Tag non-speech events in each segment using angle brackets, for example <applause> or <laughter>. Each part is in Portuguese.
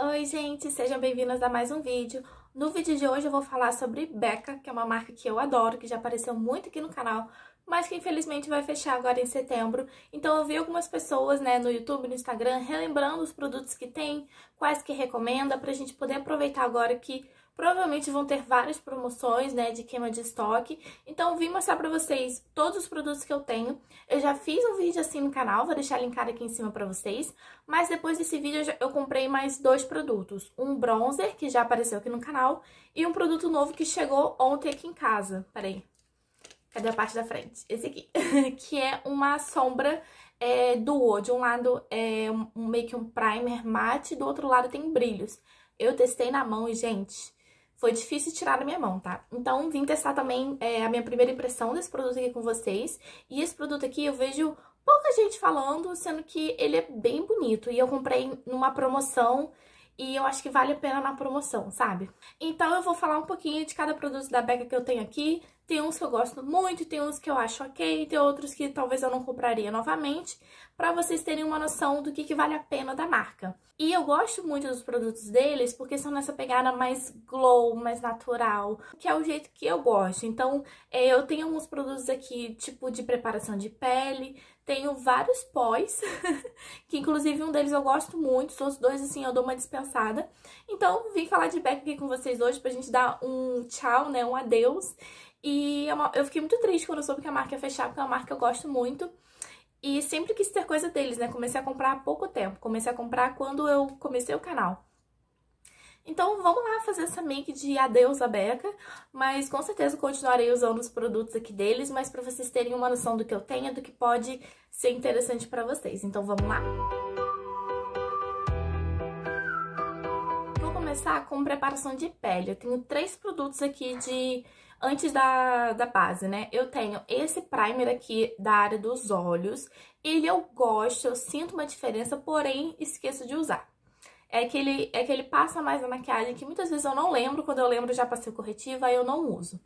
Oi gente, sejam bem-vindos a mais um vídeo. No vídeo de hoje eu vou falar sobre Becca, que é uma marca que eu adoro, que já apareceu muito aqui no canal, mas que infelizmente vai fechar agora em setembro. Então eu vi algumas pessoas né, no YouTube, no Instagram, relembrando os produtos que tem, quais que recomenda, pra gente poder aproveitar agora que Provavelmente vão ter várias promoções, né, de queima de estoque. Então, vim mostrar pra vocês todos os produtos que eu tenho. Eu já fiz um vídeo assim no canal, vou deixar linkado aqui em cima pra vocês. Mas depois desse vídeo eu, já, eu comprei mais dois produtos. Um bronzer, que já apareceu aqui no canal, e um produto novo que chegou ontem aqui em casa. Peraí, Cadê a parte da frente? Esse aqui, <laughs> que é uma sombra é, duo. De um lado é um, meio que um primer mate, do outro lado tem brilhos. Eu testei na mão e, gente, foi difícil tirar da minha mão, tá? Então, vim testar também é, a minha primeira impressão desse produto aqui com vocês. E esse produto aqui eu vejo pouca gente falando, sendo que ele é bem bonito. E eu comprei numa promoção e eu acho que vale a pena na promoção, sabe? Então eu vou falar um pouquinho de cada produto da Becca que eu tenho aqui, tem uns que eu gosto muito, tem uns que eu acho ok, tem outros que talvez eu não compraria novamente, para vocês terem uma noção do que, que vale a pena da marca. E eu gosto muito dos produtos deles porque são nessa pegada mais glow, mais natural, que é o jeito que eu gosto. Então, é, eu tenho alguns produtos aqui, tipo de preparação de pele, tenho vários pós, <laughs> que inclusive um deles eu gosto muito, os outros dois, assim, eu dou uma dispensada. Então, vim falar de back aqui com vocês hoje pra gente dar um tchau, né, um adeus. E é eu fiquei muito triste quando eu soube que a marca ia fechar, porque é uma marca que eu gosto muito. E sempre quis ter coisa deles, né? Comecei a comprar há pouco tempo. Comecei a comprar quando eu comecei o canal. Então vamos lá fazer essa make de adeus a Beca, mas com certeza continuarei usando os produtos aqui deles, mas para vocês terem uma noção do que eu tenho, do que pode ser interessante para vocês. Então vamos lá! Vou começar com preparação de pele. Eu tenho três produtos aqui de antes da, da base, né? Eu tenho esse primer aqui da área dos olhos. Ele eu gosto, eu sinto uma diferença, porém esqueço de usar. É que ele, é que ele passa mais na maquiagem, que muitas vezes eu não lembro. Quando eu lembro, já passei o corretivo, aí eu não uso.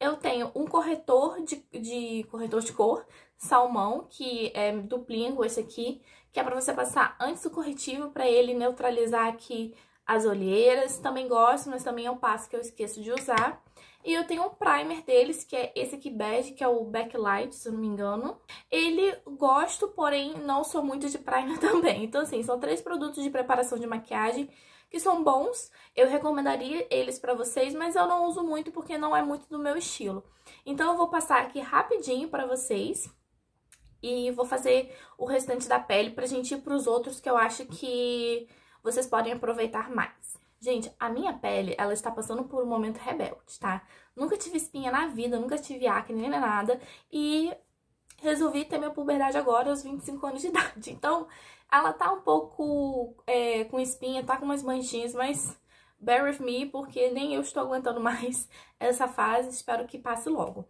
Eu tenho um corretor de, de corretor de cor, salmão, que é duplingo esse aqui, que é pra você passar antes do corretivo, pra ele neutralizar aqui as olheiras. Também gosto, mas também é um passo que eu esqueço de usar. E eu tenho um primer deles, que é esse aqui bege, que é o Backlight, se eu não me engano. Ele gosto, porém não sou muito de primer <laughs> também. Então assim, são três produtos de preparação de maquiagem que são bons. Eu recomendaria eles para vocês, mas eu não uso muito porque não é muito do meu estilo. Então eu vou passar aqui rapidinho para vocês e vou fazer o restante da pele pra gente ir pros outros que eu acho que vocês podem aproveitar mais. Gente, a minha pele, ela está passando por um momento rebelde, tá? Nunca tive espinha na vida, nunca tive acne nem nada. E resolvi ter minha puberdade agora aos 25 anos de <laughs> idade. Então, ela tá um pouco é, com espinha, tá com umas manchinhas, mas bear with me, porque nem eu estou aguentando <laughs> mais essa fase. Espero que passe logo.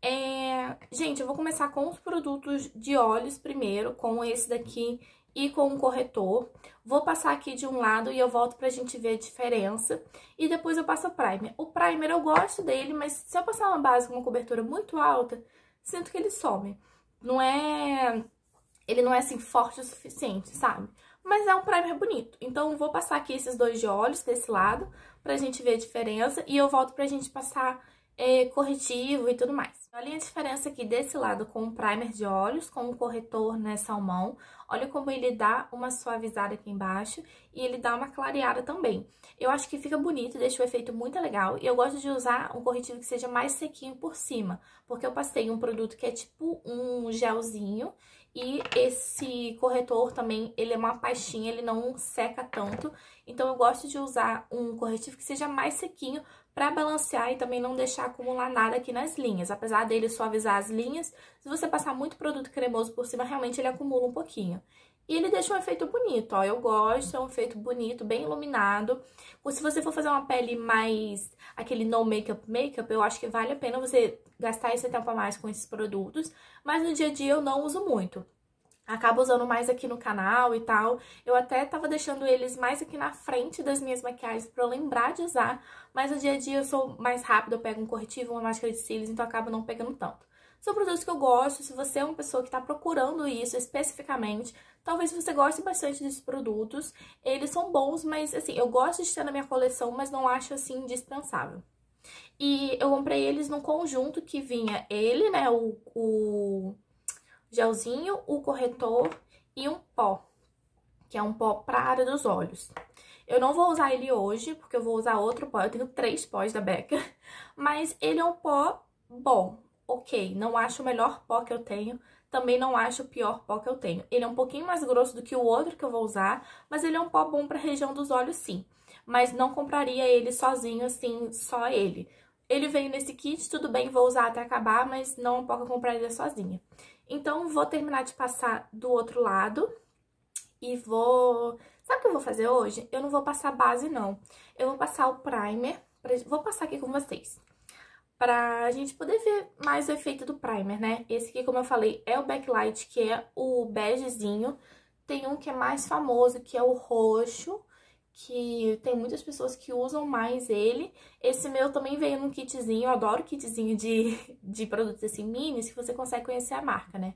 É... Gente, eu vou começar com os produtos de olhos primeiro, com esse daqui e com um corretor. Vou passar aqui de um lado e eu volto pra gente ver a diferença. E depois eu passo o primer. O primer eu gosto dele, mas se eu passar uma base com uma cobertura muito alta, sinto que ele some. Não é... Ele não é, assim, forte o suficiente, sabe? Mas é um primer bonito. Então, vou passar aqui esses dois de olhos desse lado pra gente ver a diferença. E eu volto pra gente passar é, corretivo e tudo mais. Olha a diferença aqui desse lado com um primer de olhos, com um corretor né, salmão. Olha como ele dá uma suavizada aqui embaixo e ele dá uma clareada também. Eu acho que fica bonito, deixa o efeito muito legal. E eu gosto de usar um corretivo que seja mais sequinho por cima, porque eu passei um produto que é tipo um gelzinho e esse corretor também, ele é uma pastinha, ele não seca tanto. Então eu gosto de usar um corretivo que seja mais sequinho para balancear e também não deixar acumular nada aqui nas linhas. Apesar dele suavizar as linhas, se você passar muito produto cremoso por cima, realmente ele acumula um pouquinho. E ele deixa um efeito bonito, ó, eu gosto, é um efeito bonito, bem iluminado. Ou se você for fazer uma pele mais, aquele no makeup makeup, eu acho que vale a pena você gastar esse tempo a mais com esses produtos. Mas no dia a dia eu não uso muito acabo usando mais aqui no canal e tal. Eu até tava deixando eles mais aqui na frente das minhas maquiagens pra eu lembrar de usar, mas no dia a dia eu sou mais rápida, eu pego um corretivo, uma máscara de cílios, então acabo não pegando tanto. São produtos que eu gosto, se você é uma pessoa que tá procurando isso especificamente, talvez você goste bastante desses produtos. Eles são bons, mas assim, eu gosto de ter na minha coleção, mas não acho assim indispensável. E eu comprei eles num conjunto que vinha ele, né, o, o gelzinho, o corretor e um pó, que é um pó para área dos olhos. Eu não vou usar ele hoje, porque eu vou usar outro pó, eu tenho três pós da Becca, <laughs> mas ele é um pó bom, ok, não acho o melhor pó que eu tenho, também não acho o pior pó que eu tenho. Ele é um pouquinho mais grosso do que o outro que eu vou usar, mas ele é um pó bom para região dos olhos sim. Mas não compraria ele sozinho, assim, só ele. Ele veio nesse kit, tudo bem, vou usar até acabar, mas não é um pó que eu compraria sozinha. Então, vou terminar de passar do outro lado e vou... Sabe o que eu vou fazer hoje? Eu não vou passar base, não. Eu vou passar o primer, pra... vou passar aqui com vocês, pra gente poder ver mais o efeito do primer, né? Esse aqui, como eu falei, é o backlight, que é o begezinho. Tem um que é mais famoso, que é o roxo, que tem muitas pessoas que usam mais ele. Esse meu também veio num kitzinho, eu adoro kitzinho de, <laughs> de produtos assim minis, que você consegue conhecer a marca, né?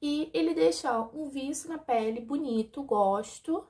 E ele deixa, ó, um viço na pele bonito, gosto.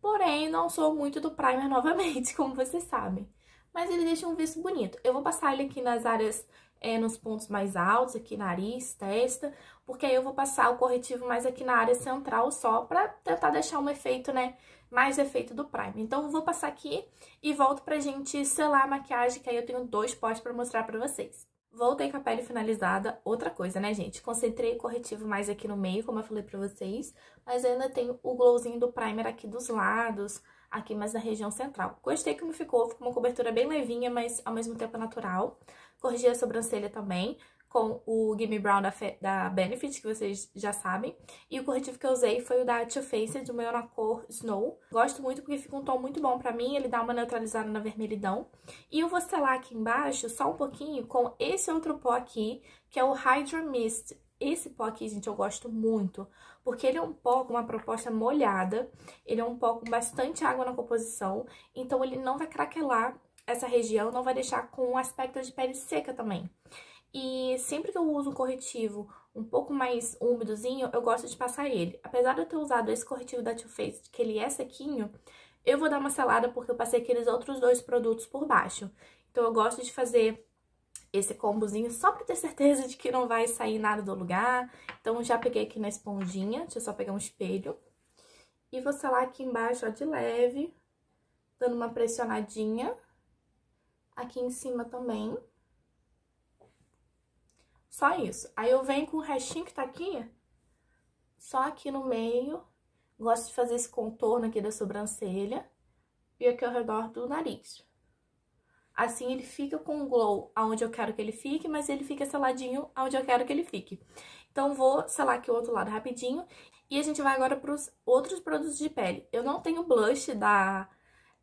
Porém, não sou muito do primer <laughs> novamente, como vocês sabem. Mas ele deixa um viço bonito. Eu vou passar ele aqui nas áreas, é, nos pontos mais altos, aqui nariz, testa. Porque aí eu vou passar o corretivo mais aqui na área central só pra tentar deixar um efeito, né, mais efeito do primer. Então eu vou passar aqui e volto pra gente selar a maquiagem, que aí eu tenho dois pós pra mostrar pra vocês. Voltei com a pele finalizada, outra coisa, né, gente? Concentrei o corretivo mais aqui no meio, como eu falei pra vocês, mas ainda tenho o glowzinho do primer aqui dos lados, aqui mais na região central. Gostei como ficou, ficou uma cobertura bem levinha, mas ao mesmo tempo natural. Corrigi a sobrancelha também, com o Gimme Brown da, Fe da Benefit, que vocês já sabem. E o corretivo que eu usei foi o da Too Faced, o meu na cor Snow. Gosto muito porque fica um tom muito bom pra mim, ele dá uma neutralizada na vermelhidão. E eu vou selar aqui embaixo só um pouquinho com esse outro pó aqui, que é o Hydra Mist. Esse pó aqui, gente, eu gosto muito, porque ele é um pó com uma proposta molhada, ele é um pó com bastante água na composição, então ele não vai craquelar essa região, não vai deixar com um aspecto de pele seca também. E sempre que eu uso um corretivo um pouco mais úmidozinho, eu gosto de passar ele. Apesar de eu ter usado esse corretivo da Too Faced, que ele é sequinho, eu vou dar uma selada porque eu passei aqueles outros dois produtos por baixo. Então eu gosto de fazer esse combozinho só pra ter <laughs> certeza de que não vai sair nada do lugar. Então já peguei aqui na esponjinha, deixa eu só pegar um espelho. E vou selar aqui embaixo, ó, de leve, dando uma pressionadinha. Aqui em cima também. Só isso. Aí eu venho com o restinho que tá aqui, só aqui no meio. Gosto de fazer esse contorno aqui da sobrancelha e aqui ao redor do nariz. Assim ele fica com o glow aonde eu quero que ele fique, mas ele fica seladinho aonde eu quero que ele fique. Então vou selar aqui o outro lado rapidinho e a gente vai agora para os outros produtos de pele. Eu não tenho blush da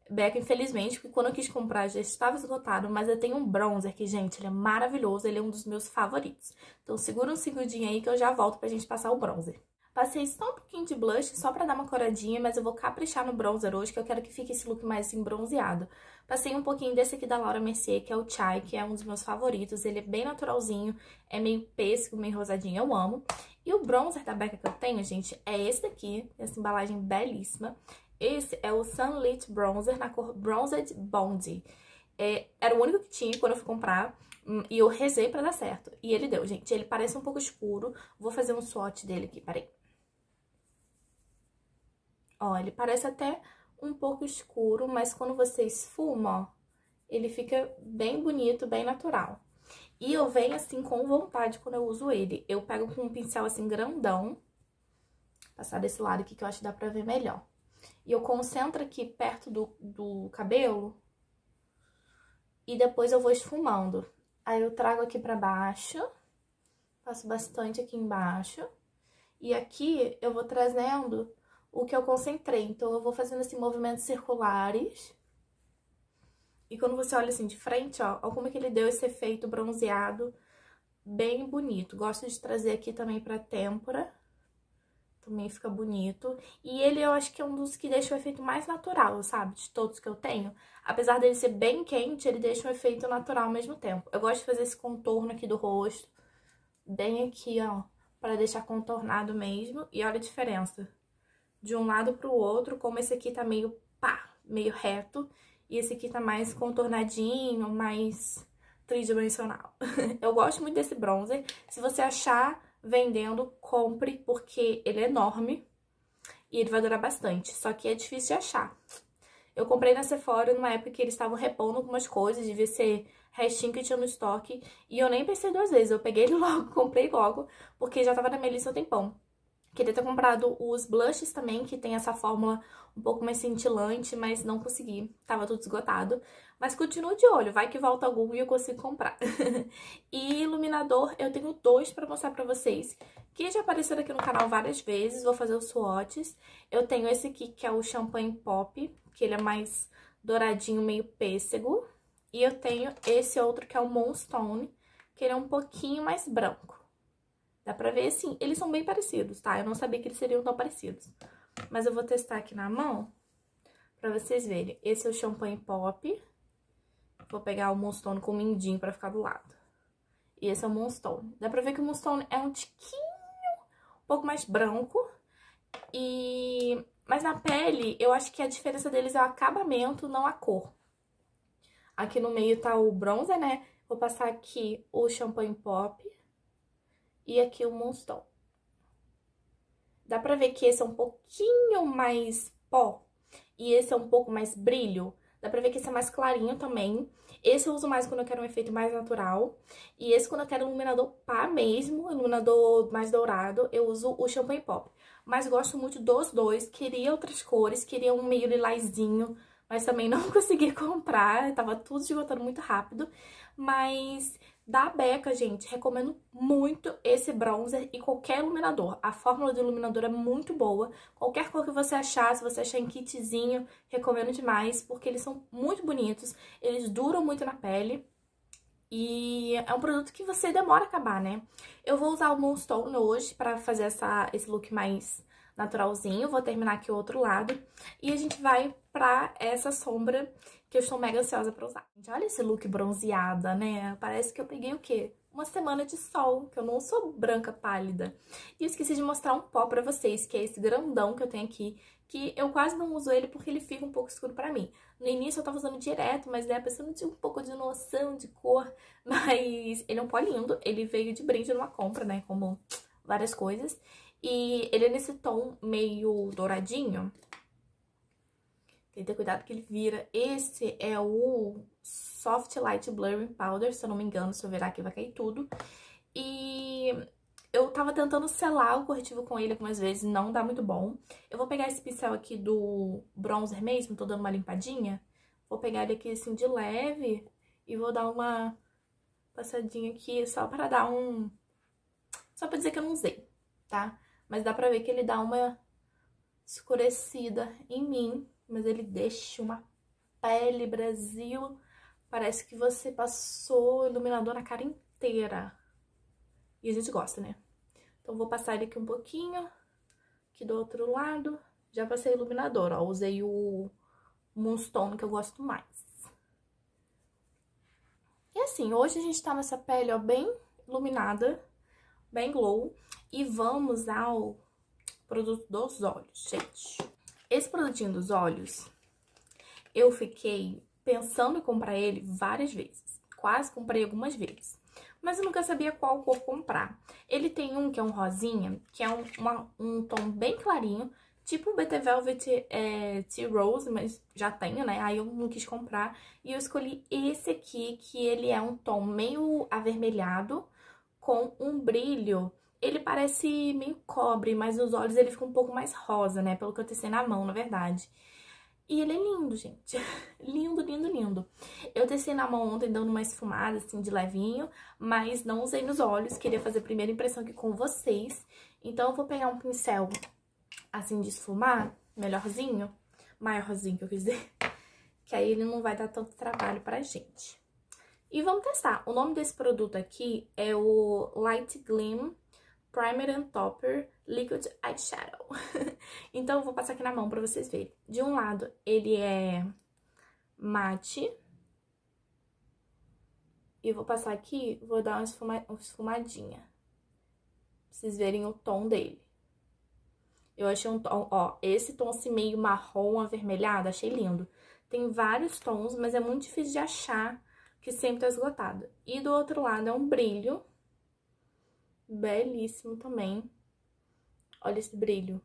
Beca, infelizmente, porque quando eu quis comprar já estava esgotado, mas eu tenho um bronzer que, gente, ele é maravilhoso, ele é um dos meus favoritos. Então segura um segundinho aí que eu já volto pra gente passar o bronzer. Passei só um pouquinho de blush, só pra dar uma coradinha, mas eu vou caprichar no bronzer hoje, que eu quero que fique esse look mais assim, bronzeado. Passei um pouquinho desse aqui da Laura Mercier, que é o Chai, que é um dos meus favoritos. Ele é bem naturalzinho, é meio pêssego, meio rosadinho, eu amo. E o bronzer da Becca que eu tenho, gente, é esse daqui, essa embalagem belíssima. Esse é o Sunlit Bronzer na cor Bronzed Bond. É, era o único que tinha quando eu fui comprar. Hum, e eu rezei pra dar certo. E ele deu, gente. Ele parece um pouco escuro. Vou fazer um swatch dele aqui, peraí. Ó, ele parece até um pouco escuro, mas quando você esfuma, ó, ele fica bem bonito, bem natural. E eu venho assim com vontade quando eu uso ele. Eu pego com um pincel assim grandão, passar desse lado aqui que eu acho que dá pra ver melhor e eu concentro aqui perto do, do cabelo e depois eu vou esfumando. Aí eu trago aqui pra baixo, faço bastante aqui embaixo e aqui eu vou trazendo o que eu concentrei. Então eu vou fazendo esses assim movimentos circulares. E quando você olha assim de frente, ó, como é que ele deu esse efeito bronzeado bem bonito. Gosto de trazer aqui também pra têmpora. Também fica bonito. E ele eu acho que é um dos que deixa o efeito mais natural, sabe? De todos que eu tenho. Apesar dele ser bem quente, ele deixa um efeito natural ao mesmo tempo. Eu gosto de fazer esse contorno aqui do rosto. Bem aqui, ó. Pra deixar contornado mesmo. E olha a diferença. De um lado pro outro, como esse aqui tá meio pá, meio reto. E esse aqui tá mais contornadinho, mais tridimensional. <laughs> eu gosto muito desse bronzer. Se você achar vendendo, compre, porque ele é enorme e ele vai durar bastante. Só que é difícil de achar. Eu comprei na Sephora numa época que eles estavam repondo algumas coisas, devia ser restinho que tinha no estoque. E eu nem pensei duas vezes, eu peguei ele <laughs> logo, comprei logo, porque já tava na minha lista há um tempão. Queria ter comprado os blushes também, que tem essa fórmula um pouco mais cintilante, mas não consegui, tava tudo esgotado. Mas continuo de olho, vai que volta algum e eu consigo comprar. <laughs> e iluminador, eu tenho dois pra mostrar pra vocês, que já apareceram aqui no canal várias vezes, vou fazer os swatches. Eu tenho esse aqui, que é o Champagne Pop, que ele é mais douradinho, meio pêssego. E eu tenho esse outro, que é o Moonstone, que ele é um pouquinho mais branco. Dá pra ver, sim. Eles são bem parecidos, tá? Eu não sabia que eles seriam tão parecidos. Mas eu vou testar aqui na mão pra vocês verem. Esse é o champanhe pop. Vou pegar o Monstone com o mindinho pra ficar do lado. E esse é o Monstone. Dá pra ver que o Monstone é um tiquinho, um pouco mais branco. E... Mas na pele, eu acho que a diferença deles é o acabamento, não a cor. Aqui no meio tá o bronzer, né? Vou passar aqui o champanhe pop e aqui o Monstol. Dá pra ver que esse é um pouquinho mais pó e esse é um pouco mais brilho. Dá pra ver que esse é mais clarinho também. Esse eu uso mais quando eu quero um efeito mais natural. E esse quando eu quero um iluminador pá mesmo, iluminador mais dourado, eu uso o Champagne Pop. Mas gosto muito dos dois, queria outras cores, queria um meio lilazinho, mas também <laughs> não consegui comprar, tava tudo esgotando muito rápido. Mas da Beca, gente. Recomendo muito esse bronzer e qualquer iluminador. A fórmula do iluminador é muito boa. Qualquer cor que você achar, se você achar em kitzinho, recomendo demais, porque eles são muito bonitos, eles duram muito na pele. E é um produto que você demora a acabar, né? Eu vou usar o Moonstone hoje pra fazer essa, esse look mais naturalzinho. Vou terminar aqui o outro lado. E a gente vai pra essa sombra que eu estou mega ansiosa para usar. Gente, olha esse look bronzeada, né? Parece que eu peguei o quê? Uma semana de sol, que eu não sou branca pálida. E eu esqueci de mostrar um pó para vocês, que é esse grandão que eu tenho aqui, que eu quase não uso ele porque ele fica um pouco escuro para mim. No início eu tava usando direto, mas daí a pessoa não tinha um pouco de noção de cor. <laughs> Mas ele é um pó lindo, ele veio de brinde numa compra, né? Como várias coisas. E ele é nesse tom meio douradinho, tem que ter cuidado que ele vira. Esse é o Soft Light Blurring Powder, se eu não me engano, se eu virar aqui vai cair tudo. E eu tava tentando selar o corretivo com ele algumas vezes, não dá muito bom. Eu vou pegar esse pincel aqui do bronzer mesmo, tô dando uma limpadinha. Vou pegar ele aqui assim de leve e vou dar uma passadinha aqui só pra dar um... Só pra dizer que eu não usei, tá? Mas dá pra ver que ele dá uma escurecida em mim, mas ele deixa uma pele, Brasil. Parece que você passou iluminador na cara inteira. E a gente gosta, né? Então, vou passar ele aqui um pouquinho, aqui do outro lado. Já passei iluminador, ó. Usei o Moonstone, que eu gosto mais. E assim, hoje a gente tá nessa pele, ó, bem iluminada, bem glow. E vamos ao produto dos olhos, gente. Esse produtinho dos olhos, eu fiquei pensando em comprar ele várias vezes. Quase comprei algumas vezes. Mas eu nunca sabia qual cor comprar. Ele tem um que é um rosinha, que é um, uma, um tom bem clarinho, tipo o BT Velvet é, T-Rose, mas já tenho, né? Aí eu não quis comprar. E eu escolhi esse aqui, que ele é um tom meio avermelhado, com um brilho ele parece meio cobre, mas nos olhos ele fica um pouco mais rosa, né? Pelo que eu tecei na mão, na verdade. E ele é lindo, gente. <laughs> lindo, lindo, lindo. Eu tecei na mão ontem dando uma esfumada, assim, de levinho, mas não usei nos olhos. Queria fazer a primeira impressão aqui com vocês. Então eu vou pegar um pincel, assim, de esfumar, melhorzinho, maiorzinho, que eu quis dizer. <laughs> Que aí ele não vai dar tanto trabalho pra gente. E vamos testar. O nome desse produto aqui é o Light Gleam Primer and Topper Liquid Eyeshadow. <laughs> então, eu vou passar aqui na mão pra vocês verem. De um lado, ele é mate. E eu vou passar aqui, vou dar uma, esfuma, uma esfumadinha. Pra vocês verem o tom dele. Eu achei um tom, ó, esse tom assim meio marrom, avermelhado, achei lindo. Tem vários tons, mas é muito difícil de achar, que sempre tá esgotado. E do outro lado é um brilho belíssimo também. Olha esse brilho.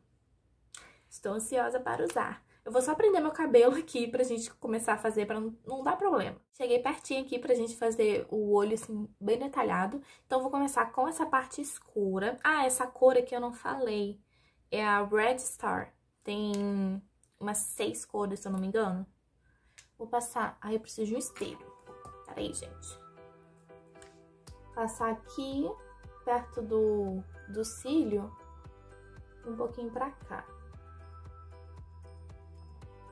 Estou ansiosa para usar. Eu vou só prender meu cabelo aqui pra gente começar a fazer, pra não, dar problema. Cheguei pertinho aqui pra gente fazer o olho, assim, bem detalhado. Então, vou começar com essa parte escura. Ah, essa cor aqui eu não falei. É a Red Star. Tem umas seis cores, se eu não me engano. Vou passar... Ai, eu preciso de um espelho. Peraí, gente. Passar aqui perto do, do cílio, um pouquinho pra cá.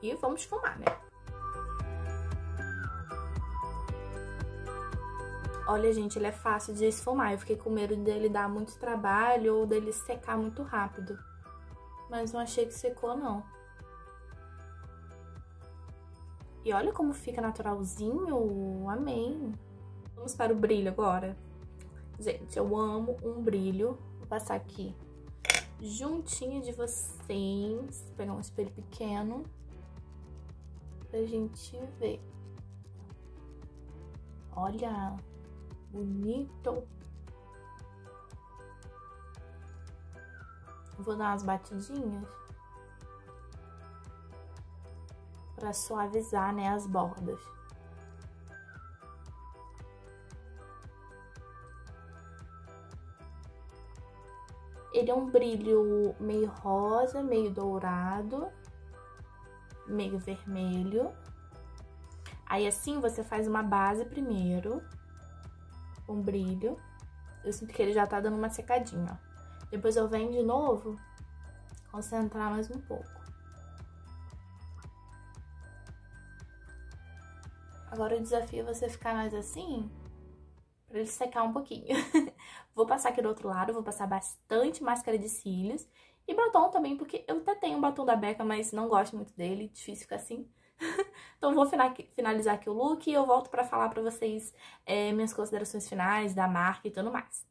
E vamos fumar, né? Olha, gente, ele é fácil de esfumar. Eu fiquei com medo dele dar muito trabalho ou dele secar muito rápido. Mas não achei que secou, não. E olha como fica naturalzinho. Amém. Vamos para o brilho agora. Gente, eu amo um brilho. Vou passar aqui juntinho de vocês. Vou pegar um espelho pequeno pra gente ver. Olha, bonito. Vou dar umas batidinhas para suavizar, né, as bordas. Ele é um brilho meio rosa, meio dourado, meio vermelho. Aí assim você faz uma base primeiro, um brilho. Eu sinto que ele já tá dando uma secadinha, ó. Depois eu venho de novo, concentrar mais um pouco. Agora o desafio é você ficar mais assim, pra ele secar um pouquinho. <laughs> vou passar aqui do outro lado, vou passar bastante máscara de cílios. E batom também, porque eu até tenho um batom da Becca, mas não gosto muito dele, difícil ficar assim. <laughs> então vou finalizar aqui o look e eu volto pra falar pra vocês é, minhas considerações finais da marca e tudo mais.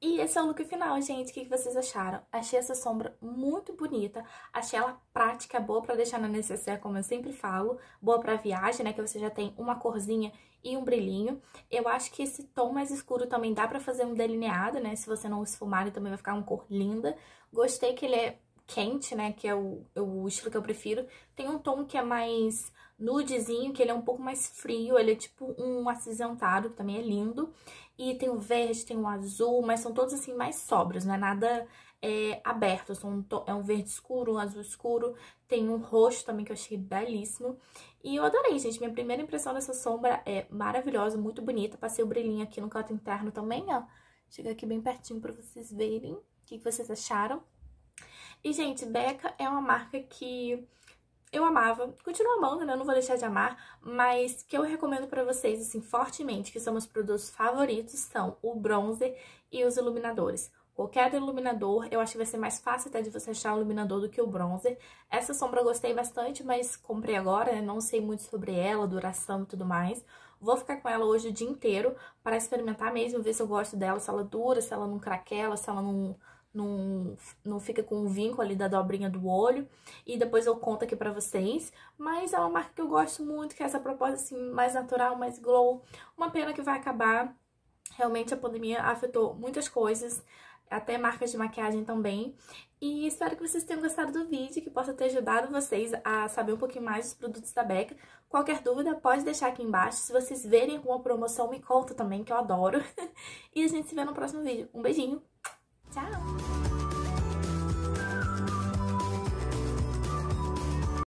E esse é o look final, gente. O que vocês acharam? Achei essa sombra muito bonita. Achei ela prática, boa pra deixar na necessaire, como eu sempre falo. Boa pra viagem, né? Que você já tem uma corzinha e um brilhinho. Eu acho que esse tom mais escuro também dá pra fazer um delineado, né? Se você não esfumar, ele também vai ficar uma cor linda. Gostei que ele é quente, né? Que é o, é o estilo que eu prefiro. Tem um tom que é mais nudezinho, que ele é um pouco mais frio, ele é tipo um acinzentado, que também é lindo. E tem o verde, tem o azul, mas são todos assim mais sóbrios, não é nada é, aberto, são, é um verde escuro, um azul escuro, tem um roxo também que eu achei belíssimo. E eu adorei, gente, minha primeira impressão dessa sombra é maravilhosa, muito bonita, passei o brilhinho aqui no canto interno também, ó. Chega aqui bem pertinho pra vocês verem o que, que vocês acharam. E, gente, Becca é uma marca que eu amava, continuo amando, né? Eu não vou deixar de amar, mas que eu recomendo para vocês, assim, fortemente, que são meus produtos favoritos, são o bronzer e os iluminadores. Qualquer iluminador, eu acho que vai ser mais fácil até de você achar o iluminador do que o bronzer. Essa sombra eu gostei bastante, mas comprei agora, né? Não sei muito sobre ela, duração e tudo mais. Vou ficar com ela hoje o dia inteiro para experimentar mesmo, ver se eu gosto dela, se ela dura, se ela não craquela, se ela não, não, não fica com o vinco ali da dobrinha do olho. E depois eu conto aqui pra vocês. Mas é uma marca que eu gosto muito, que é essa proposta assim, mais natural, mais glow. Uma pena que vai acabar. Realmente a pandemia afetou muitas coisas até marcas de maquiagem também. E espero que vocês tenham gostado do vídeo, que possa ter ajudado vocês a saber um pouquinho mais dos produtos da Becca. Qualquer dúvida, pode deixar aqui embaixo. Se vocês verem alguma promoção, me conta também, que eu adoro. <laughs> e a gente se vê no próximo vídeo. Um beijinho, tchau!